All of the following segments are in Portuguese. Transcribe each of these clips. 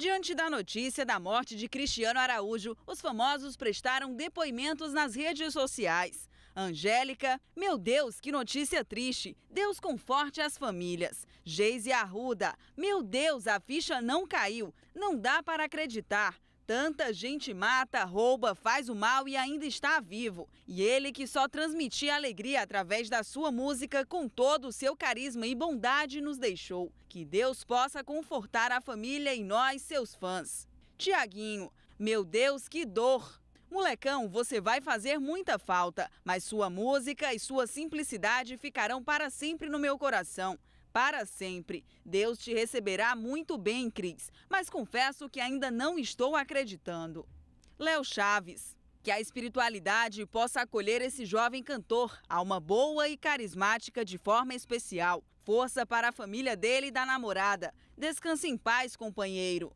Diante da notícia da morte de Cristiano Araújo, os famosos prestaram depoimentos nas redes sociais. Angélica, meu Deus, que notícia triste. Deus conforte as famílias. Geise Arruda, meu Deus, a ficha não caiu. Não dá para acreditar. Tanta gente mata, rouba, faz o mal e ainda está vivo. E ele que só transmitia alegria através da sua música, com todo o seu carisma e bondade, nos deixou. Que Deus possa confortar a família e nós, seus fãs. Tiaguinho, meu Deus, que dor! Molecão, você vai fazer muita falta, mas sua música e sua simplicidade ficarão para sempre no meu coração para sempre. Deus te receberá muito bem, Cris, mas confesso que ainda não estou acreditando. Léo Chaves. Que a espiritualidade possa acolher esse jovem cantor, alma boa e carismática de forma especial. Força para a família dele e da namorada. Descanse em paz, companheiro.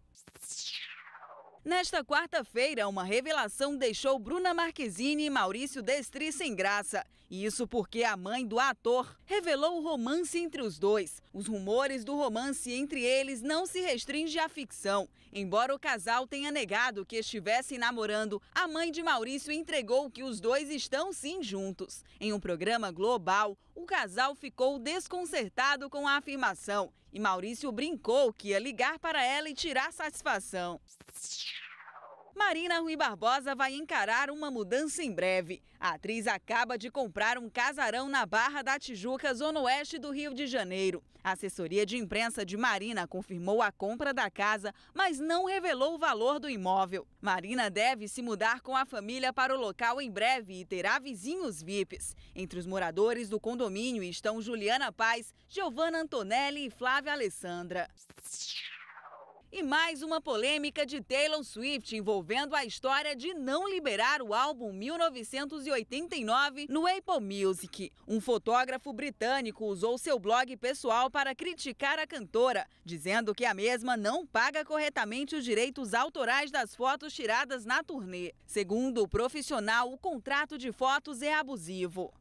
Nesta quarta-feira, uma revelação deixou Bruna Marquezine e Maurício Destri sem graça. E isso porque a mãe do ator revelou o romance entre os dois. Os rumores do romance entre eles não se restringe à ficção. Embora o casal tenha negado que estivesse namorando, a mãe de Maurício entregou que os dois estão sim juntos. Em um programa global, o casal ficou desconcertado com a afirmação e Maurício brincou que ia ligar para ela e tirar satisfação. Marina Rui Barbosa vai encarar uma mudança em breve. A atriz acaba de comprar um casarão na Barra da Tijuca, zona oeste do Rio de Janeiro. A assessoria de imprensa de Marina confirmou a compra da casa, mas não revelou o valor do imóvel. Marina deve se mudar com a família para o local em breve e terá vizinhos VIPs. Entre os moradores do condomínio estão Juliana Paz, Giovana Antonelli e Flávia Alessandra. E mais uma polêmica de Taylor Swift envolvendo a história de não liberar o álbum 1989 no Apple Music. Um fotógrafo britânico usou seu blog pessoal para criticar a cantora, dizendo que a mesma não paga corretamente os direitos autorais das fotos tiradas na turnê. Segundo o profissional, o contrato de fotos é abusivo.